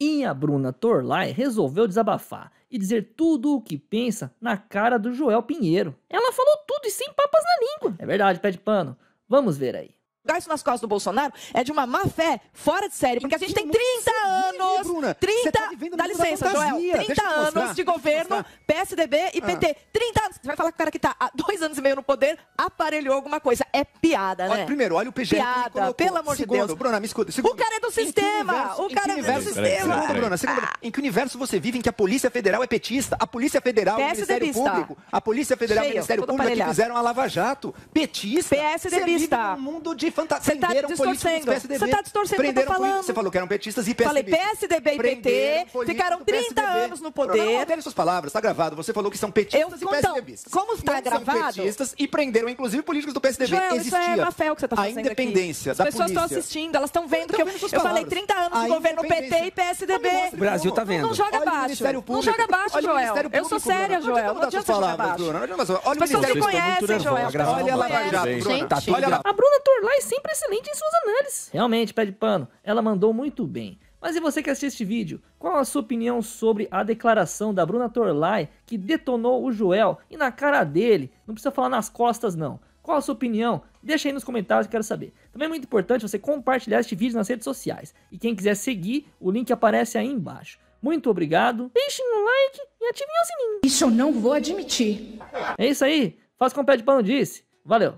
E a Bruna Torlai resolveu desabafar e dizer tudo o que pensa na cara do Joel Pinheiro. Ela falou tudo e sem papas na língua. É verdade, pé de pano. Vamos ver aí jogar isso nas costas do Bolsonaro é de uma má fé fora de série. Porque a gente tem 30 anos. Bruna, 30, tá dá licença, Joel. 30 anos de governo, PSDB e PT. 30 ah. anos. Você vai falar que o cara que está há dois anos e meio no poder aparelhou alguma coisa. É piada, né? Olha, primeiro, olha o PGR. Piada, pelo amor segundo, de Deus. Bruna, me escuta. Segundo, o cara é do sistema. o cara é do sistema. Segundo, Bruna, segundo, ah. em que universo você vive em que a Polícia Federal é petista? A Polícia Federal, é Ministério Público. A Polícia Federal, é Ministério Público que fizeram a Lava Jato. Petista. PSDBista. Você vive num mundo de você tá distorcendo. Você tá distorcendo o que eu tô falando. Você falou que eram petistas e PSDB. Falei PSDB e PT, ficaram 30 anos no poder. Não, não, suas palavras, está gravado. Você falou que são petistas eu, e então, PSDBistas. Como está gravado? São petistas e prenderam, inclusive, políticos do PSDB. Joel, Existia isso é uma fé o que você está fazendo A independência aqui. Tá da As pessoas estão assistindo, elas estão vendo então, que eu, eu falei 30 anos no governo PT e PSDB. O Brasil está vendo. Não joga abaixo. Não joga abaixo, Joel. Eu sou séria, Joel. Não adianta jogar Olha o Ministério As pessoas me conhecem, Joel. Olha lá, Lava Bruna. Olha a Bruna Turlai sempre excelente em suas análises. Realmente, pé de pano, ela mandou muito bem. Mas e você que assistiu este vídeo, qual a sua opinião sobre a declaração da Bruna Torlai que detonou o Joel e na cara dele? Não precisa falar nas costas não. Qual a sua opinião? Deixa aí nos comentários que eu quero saber. Também é muito importante você compartilhar este vídeo nas redes sociais. E quem quiser seguir, o link aparece aí embaixo. Muito obrigado, deixem um like e ativem o sininho. Isso eu não vou admitir. É isso aí, faz como o Pé de Pano disse. Valeu.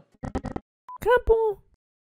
Acabou.